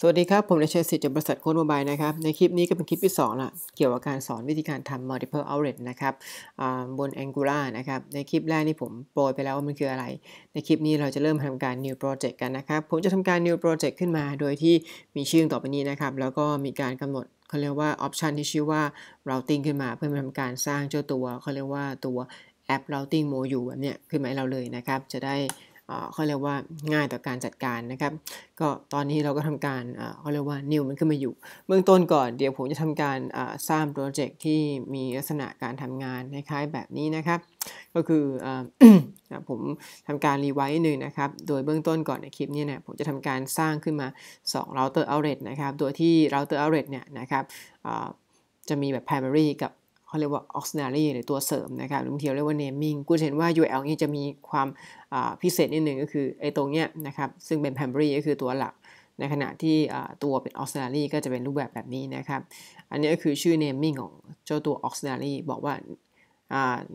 สวัสดีครับ ผมนายเชษสิทธิ์จากบริษัทโค้ดโมบายนะครับ ในคลิปนี้ก็เป็นคลิปที่2ละ เกี่ยวกับการสอนวิธีการทำ multiple outlet นะครับบน Angular นะครับ ในคลิปแรกนี่ผมโปรยไปแล้วว่ามันคืออะไร ในคลิปนี้เราจะเริ่มทำการ new project กันนะครับ ผมจะทำการ new project ขึ้นมาโดยที่มีชื่อต่อไปนี้นะครับ แล้วก็มีการกำหนดเขาเรียกว่า option ที่ชื่อว่า routing ขึ้นมา เพื่อทำการสร้างเจ้าตัวเขาเรียกว่าตัว app routing module แบบเนี้ยขึ้นมาให้เราเลยนะครับ จะได้เขาเรียกว่าง่ายต่อการจัดการนะครับ ก็ตอนนี้เราก็ทำการเขาเรียกว่านิวมันขึ้นมาอยู่ เบื้องต้นก่อนเดี๋ยวผมจะทำการสร้างโปรเจกต์ที่มีลักษณะการทำงานคล้ายๆแบบนี้นะครับ ก็คือผมทำการรีไวซ์หนึ่งนะครับ โดยเบื้องต้นก่อนในคลิปนี้เนี่ยผมจะทำการสร้างขึ้นมา2 router outlet นะครับโดยที่ router outlet เนี่ยนะครับจะมีแบบ primary กับเขาเรียกว่า auxiliary หรือตัวเสริมนะครับหรือบางทีเรียกว่า naming กูเห็นว่า URL นี่จะมีความพิเศษนิดหนึ่งก็คือไอ้ตรงเนี้ยนะครับ ซึ่งเป็น primary ก็คือตัวหลัก ในขณะที่ตัวเป็น auxiliary ก็จะเป็นรูปแบบแบบนี้นะครับ อันนี้ก็คือชื่อ naming ของเจ้าตัว auxiliary บอกว่า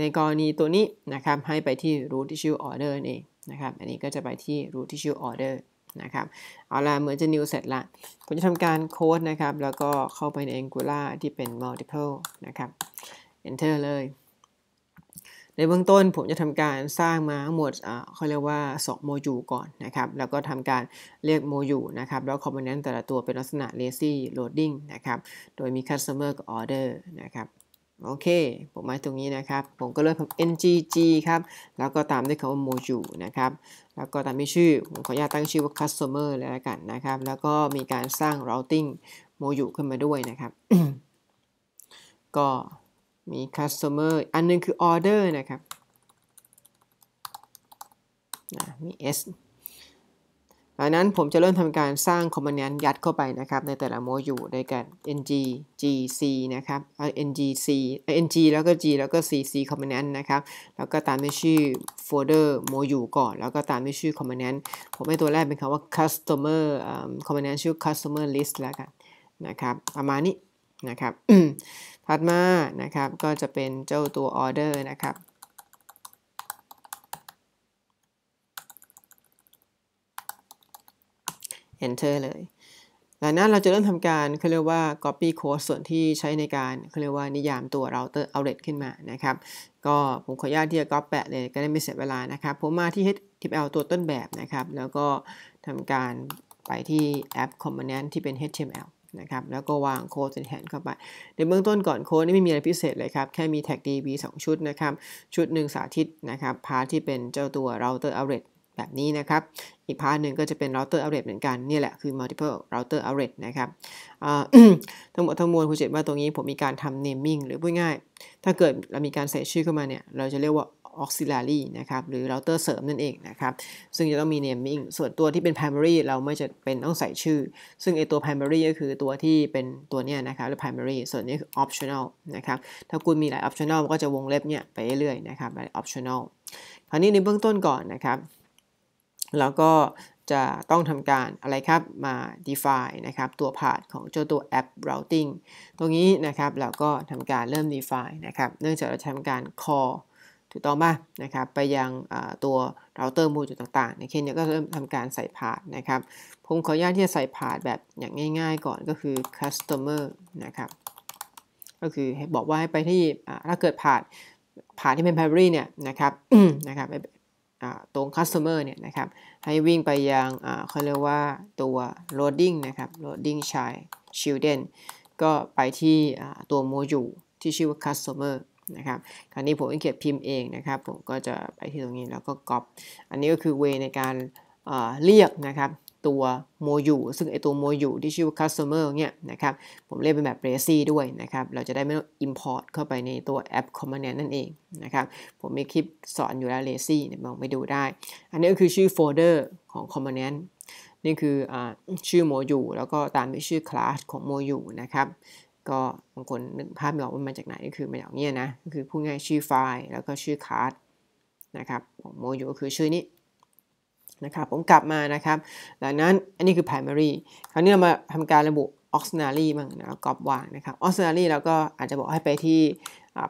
ในกรณีตัวนี้นะครับ ให้ไปที่ root ที่ชื่อ order นี่นะครับ อันนี้ก็จะไปที่ root ที่ชื่อ order นะครับเอาละเหมือนจะนิวเสร็จละผมจะทำการโค้ดนะครับ แล้วก็เข้าไปใน Angular ที่เป็น multiple นะครับ enter เลย ในเบื้องต้นผมจะทำการสร้างมาทั้งหมดเขาเรียกว่า2โมดูลก่อนนะครับ แล้วก็ทำการเรียกโมดูลนะครับ แล้วคอมโพเนนต์แต่ละตัวเป็นลักษณะ lazy loading นะครับ โดยมี customer กับ order นะครับโอเคผมหมายตรงนี้นะครับ ผมก็เลือกคำ ngg ครับ แล้วก็ตามด้วยคำว่า module นะครับ แล้วก็ตามด้วยชื่อ ผมขออนุญาตตั้งชื่อว่า customer แล้วกันนะครับ แล้วก็มีการสร้าง routing module ขึ้นมาด้วยนะครับ ก็มี customer อันนึงคือ order นะครับมี s ดังนั้นผมจะเริ่มทำการสร้างคอมมานด์ยัดเข้าไปนะครับในแต่ละ โมดูลในการ ng gc นะครับ ng c ng แล้วก็ g แล้วก็ cc คอมมานด์นนะครับ แล้วก็ตามด้วยชื่อโฟลเดอร์โมดูลก่อน แล้วก็ตามด้วยชื่อคอมมานด์ผมให้ตัวแรกเป็นคำว่า customer คอมมานด์ชื่อ customer list แล้วกันนะครับ ประมาณนี้นะครับ ถัดมานะครับก็จะเป็นเจ้าตัว order นะครับ enter เลย หลังนั้นเราจะเริ่มทำการเขาเรียกว่า copy code ส่วนที่ใช้ในการเขาเรียกว่านิยามตัว router outlet ขึ้นมา นะครับ ก็ผมขออนุญาตที่จะ copy แปะเลยก็ได้ไม่เสียเวลานะครับ ผมมาที่ HTML ตัวต้นแบบนะครับ แล้วก็ทำการไปที่แอป component ที่เป็น HTML นะครับ แล้วก็วางโค้ดแทนเข้าไปในเบื้องต้นก่อนโค้ดนี่ไม่มีอะไรพิเศษเลยครับ แค่มีแท็ก db 2ชุดนะครับ ชุดหนึ่งสาธิตนะครับพาร์ทที่เป็นเจ้าตัว router outlet แบบนี้นะครับ อีกพาร์ทหนึ่งก็จะเป็น router array เหมือนกัน นี่แหละ คือ multiple router array นะครับ ทั้งหมดทั้งมวลคุณเห็นว่าตรงนี้ผมมีการทำ naming หรือพูดง่าย ถ้าเกิดเรามีการใส่ชื่อเข้ามาเนี่ย เราจะเรียกว่า auxiliary นะครับ หรือ router เสริมนั่นเองนะครับ ซึ่งจะต้องมี naming ส่วนตัวที่เป็น primary เราไม่จะเป็นต้องใส่ชื่อ ซึ่งไอตัว primary ก็คือตัวที่เป็นตัวเนี้ยนะครับ หรือ primary ส่วนนี้คือ optional นะครับ ถ้าคุณมีหลาย optional ก็จะวงเล็บเนี่ยไปเรื่อยๆนะครับ optional คราวนี้ในเบื้องต้นก่อนนะครับแล้วก็จะต้องทำการอะไรครับมา define นะครับ ตัว path ของเจ้าตัว app routing ตรงนี้นะครับเราก็ทำการเริ่ม define นะครับ เนื่องจากเราทำการ call ถูกต้องป่ะนะครับ ไปยังตัว router m o มูจุดต่างๆ ในเคสนี้ก็เริ่มทำการใส่ path นะครับ ผมขออนุญาตที่จะใส่ path แบบอย่างง่าย ๆ ก่อนก็คือ customer นะครับก็คือบอกว่าให้ไปที่ถ้าเกิด path ผ่าที่เป็น primary เนี่ยนะครับนะครับตรง customer เนี่ยนะครับ ให้วิ่งไปยังเขาเรียกว่าตัว loading นะครับ loading child children ก็ไปที่ตัวโมดูลที่ชื่อว่า customer นะครับคราวนี้ผมเขียนพิมพ์เองนะครับ ผมก็จะไปที่ตรงนี้แล้วก็ copy อันนี้ก็คือเวในการเรียกนะครับตัวโมยูซึ่งไอตัวโมยูที่ชื่อว่า customer เนี่ยนะครับผมเรียกเป็นแบบ r a s y ด้วยนะครับเราจะได้ไม่ต้อง import เข้าไปในตัวแอป c o m m o n e นั่นเองนะครับผมมีคลิปสอนอยู่แล้ว r a s y เนี่ยมองไปดูได้ อันนี้ก็คือชื่อโฟลเดอร์ของ c o m m o n e นี่คืออชื่อโมยูแล้วก็ตามไปชื่อคลาสของโมยูนะครับ ก็บางคนนึกภาพไม่ออกว่ามาจากไหนก็คือมาจากเนี้ยนะก็คือพูดง่ายชื่อไฟล์ แล้วก็ชื่อค a าสนะครับของโมยูก็คือชื่อนี้นะครับผมกลับมานะครับหลังนั้นอันนี้คือ primary คราวนี้เรามาทำการระบุ auxiliary บ้างนะกรอบวางนะครับ auxiliary เราก็อาจจะบอกให้ไปที่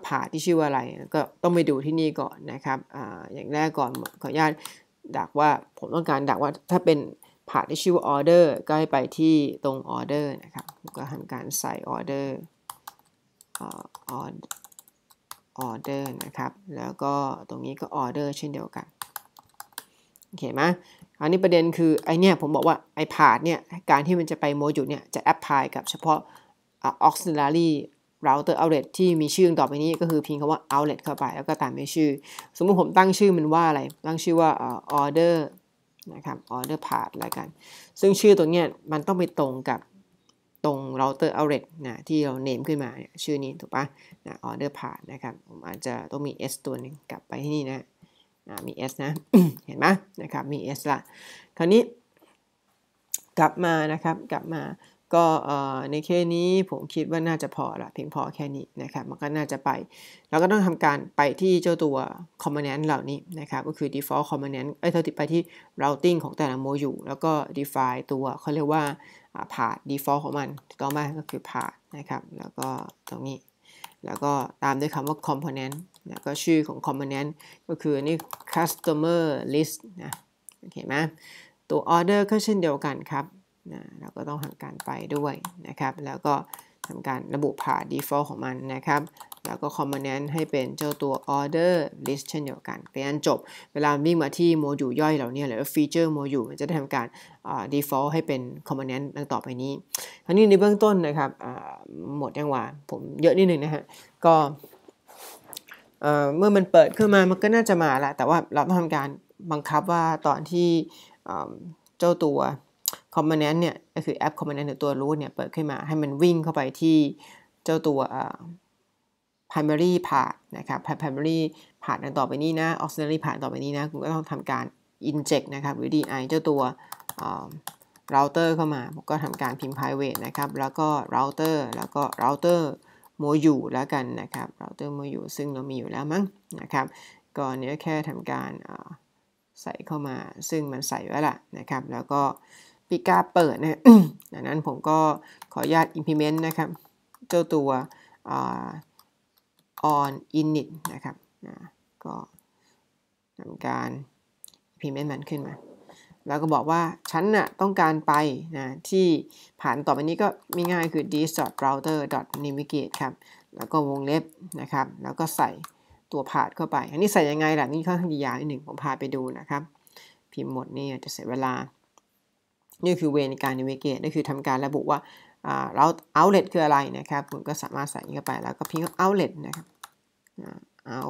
ผ่าที่ชื่อว่าอะไร ก็ต้องไปดูที่นี่ก่อนนะครับออย่างแรกก่อนขออนุญาตดักว่าผมต้องการดักว่าถ้าเป็นผ่าที่ชื่อว่า order ก็ให้ไปที่ตรง order นะครับก็ทำการใส่ order order นะครับแล้วก็ตรงนี้ก็ order เช่นเดียวกันเห็นไหมอันนี้ประเด็นคือไอเนี่ยผมบอกว่าไอพาดเนี่ยการที่มันจะไปโมจูลเนี่ยจะแอพพลายกับเฉพาะออกซิลารีเราเตอร์เอาเลที่มีชื่อต่อไปนี้ก็คือพิมพ์คำว่า outlet เข้าไป แล้วก็ตามด้ชื่อ สมมุติผมตั้งชื่อมันว่าอะไร ตั้งชื่อว่า order นะครับ order path แล้วกัน ซึ่งชื่อตัวเนี้ยมันต้องไปตรงกับตรง router outlet นะที่เราเนมขึ้นมาชื่อนี้ถูกปะนะ order path นะครับผมอาจจะต้องมี s ตัวหนึ่งกลับไปที่นี่นะมี s นะ เห็นไหมนะครับ มี s ละคราวนี้ กลับมานะครับ กลับมา ก็ในแค่นี้ผมคิดว่าน่าจะพอละเพียงพอแค่นี้นะครับ มันก็น่าจะไป เราก็ต้องทำการไปที่เจ้าตัว c o m m o n e n t เหล่านี้นะครับ ก็คือ default c o m m o n e n t เอ้ย เท่าที่ไปที่ routing ของแต่ละโมอยู่ แล้วก็ define ตัวเขาเรียกว่า path default ของมันก็มาก็คือ path นะครับ แล้วก็ตรงนี้แล้วก็ตามด้วยคำว่า component แล้วก็ชื่อของ component ก็คือนี่ customer list นะโอเคไหม ตัว order ก็เช่นเดียวกันครับ นะ เราก็ต้องหังการไปด้วยนะครับ แล้วก็ทำการระบุผ่า default ของมันนะครับแล้วก็คอมมานแ์ให้เป็นเจ้าตัว order list เช่นเดียวกันเนอันจบเวลาวิ่งมาที่โมดูลย่อยเหล่านี้หรือฟีเจอร์โมดูลมันจะได้ทำการ default ให้เป็นคอมมานแ์ดังต่อไปนี้ทรานี้ในเบื้องต้นนะครับหมดยังว่าผมเยอะนิดนึงนะฮะ ก็เมื่อมันเปิดขึ้นมามันก็น่าจะมาละแต่ว่าเราต้องทำการบังคับว่าตอนที่เจ้าตัว component เนี่ยก็คือแอป component หรือตัวรูทเนี่ย เปิดขึ้นมาให้มันวิ่งเข้าไปที่เจ้าตัว primary part นะครับ primary part ต่อไปนี้นะ auxiliary part ต่อไปนี้นะคุณก็ต้องทำการ inject นะครับหรือ di เจ้าตัว router เข้ามาก็ทำการพิมพ์ private นะครับ แล้วก็ router แล้วก็ router โมยูแล้วกันนะครับ router โมยูซึ่งเรามีอยู่แล้วมั้งนะครับก่อนนี้แค่ทำการใส่เข้ามา ซึ่งมันใส่ไว้ละนะครับ แล้วก็ปิกาเปิดนะ ดังนั้นผมก็ขออนุญาต implement นะครับ เจ้าตัว on init นะครับนะก็ทำการ implement มันขึ้นมา แล้วก็บอกว่าฉันน่ะต้องการไปนะที่ผ่านต่อไปนี้ก็มีง่ายคือ this router navigate ครับ แล้วก็วงเล็บนะครับ แล้วก็ใส่ตัวพาดเข้าไป อันนี้ใส่ยังไงล่ะ นี่ค่อนข้างยาวนิดหนึ่งผมพาไปดูนะครับ พิมพ์หมดนี่จะเสียเวลา นี่คือเวในการ navigate นี่คือทำการระบุว่าเราเอาเล t คืออะไรนะครับคุณก็สามารถใส่เข้าไปแล้วก็พิมพ์เอาเล t นะครับเอา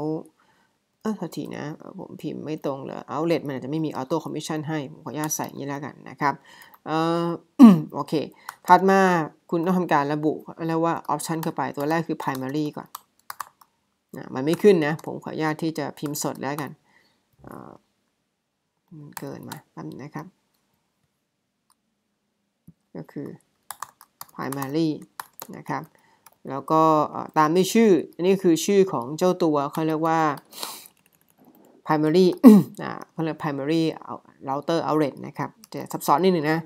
เออทักทีนะ ผมพิมพ์ไม่ตรงเลยเอาเล t มันอาจจะไม่มีออโต้คอมมิชชั่นให้ ผมขออนุญาตใส่นี้แล้วกันนะครับ เออโอเค ถัดมาคุณต้องทำการระบุแล้วว่าออปชันเข้าไปตัวแรกคือ primary ก่อนนะมันไม่ขึ้นนะ ผมขออนุญาตที่จะพิมพ์สดแล้วกันมันเกินมาแป๊บนะครับ ก็คือ primary นะครับแล้วก็ตามด้วยชื่ออันนี้คือชื่อของเจ้าตัวเขาเรียกว่า primary เขาเรียก primary router outlet นะครับจะซับซ้อนนิดหนึ่งนะ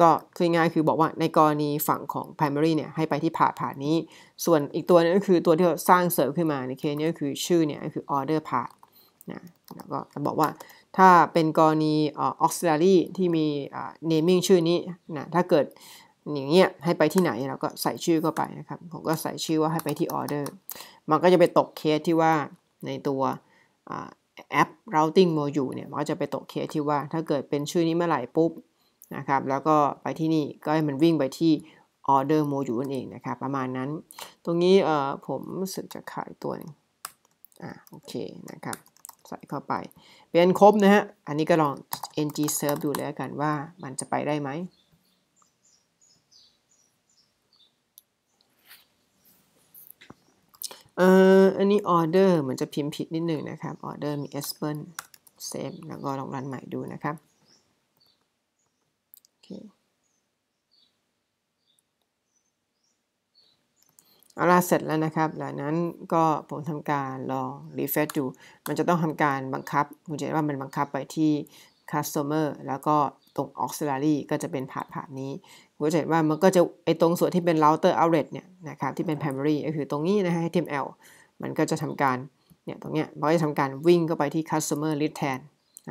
ก็คือง่ายคือบอกว่าในกรณีฝั่งของ primary เนี่ยให้ไปที่ผ่าผ่านนี้ ส่วนอีกตัวนึงก็คือตัวที่เราสร้างเสริมขึ้นมา ในเคสนี้ก็คือชื่อเนี่ยคือ order part นะแล้วก็จะบอกว่าถ้าเป็นกรณี auxiliary ที่มี naming ชื่อนี้นะถ้าเกิดอย่างเงี้ยให้ไปที่ไหนเราก็ใส่ชื่อเข้าไปนะครับผมก็ใส่ชื่อว่าให้ไปที่ออเดอร์มันก็จะไปตกเคสที่ว่าในตัวแอป routing module เนี่ยมันก็จะไปตกเคสที่ว่าถ้าเกิดเป็นชื่อนี้เมื่อไหร่ปุ๊บนะครับแล้วก็ไปที่นี่ก็ให้มันวิ่งไปที่ออเดอร์โมดูลนั่นเองนะครับประมาณนั้น ตรงนี้เอ่อผมรู้สึกจะขายตัวนึงอ่าโอเคนะครับใส่เข้าไปเป็นครบนะฮะอันนี้ก็ลอง ng serve ดูแล้วกันว่ามันจะไปได้ไหมเอออันนี้ออเดอร์เหมือนจะพิมพ์ผิดนิดนึงนะครับออเดอร์มีเอสเปิลเซฟแล้วก็ลองรันใหม่ดูนะครับโอเคเอาล่ะเสร็จแล้วนะครับ หลังนั้นก็ผมทำการลองรีเฟรชดู มันจะต้องทำการบังคับคุณจะเห็นว่ามันบังคับไปที่คัสเตอร์แล้วก็ตรง auxiliary ก็จะเป็นผ่านผ่านนี้ก็จะเห็นว่ามันก็จะไอตรงส่วนที่เป็น router outlet เนี่ยนะครับที่เป็น primary ก็คือตรงนี้นะฮะ HTML มันก็จะทำการเนี่ยตรงเนี้ยมันก็จะทำการวิ่งเข้าไปที่ customer list แทน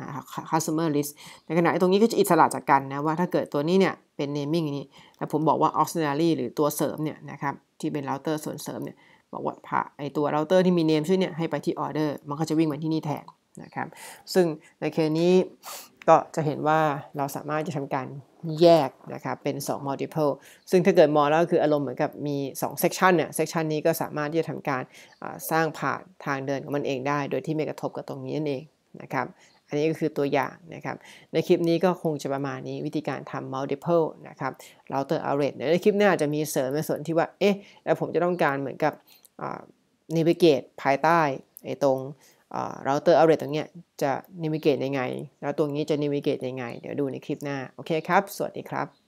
นะครับ customer list ในขณะที่ตรงนี้ก็จะอิสระจากกันนะว่า ถ้าเกิดตัวนี้เนี่ยเป็น naming นี้แล้วผมบอกว่า auxiliary หรือตัวเสริมเนี่ยนะครับที่เป็น router ส่วนเสริมเนี่ยบอกว่าผ่าไอตัวเ o าเตอร์ที่มีเนมชื่อเนี่ยให้ไปที่ออเดอร์มันก็จะวิ่งมาที่นี่แทนนะครับซึ่งในเคสนี้ก็จะเห็นว่าเราสามารถจะทำการแยกนะครับเป็น 2 multiple ซึ่งถ้าเกิดมองแล้วก็คืออารมณ์เหมือนกับ มี 2 section เนี่ย section นี้ก็สามารถที่จะทำการสร้างผ่านทางเดินของมันเองได้โดยที่ไม่กระทบกับตรงนี้นั่นเองนะครับอันนี้ก็คือตัวอย่างนะครับในคลิปนี้ก็คงจะประมาณนี้วิธีการทำ multiple นะครับ router array ในคลิปหน้าจะมีเสริมในส่วนที่ว่าเอ๊ะแล้วผมจะต้องการเหมือนกับ navigate ภายใต้ไอ้ตรงเราเตอร์อัลเดตตรงนี้จะนิวิเกตยังไง แล้วตัวนี้จะนิวิเกตยังไง เดี๋ยวดูในคลิปหน้า โอเคครับ สวัสดีครับ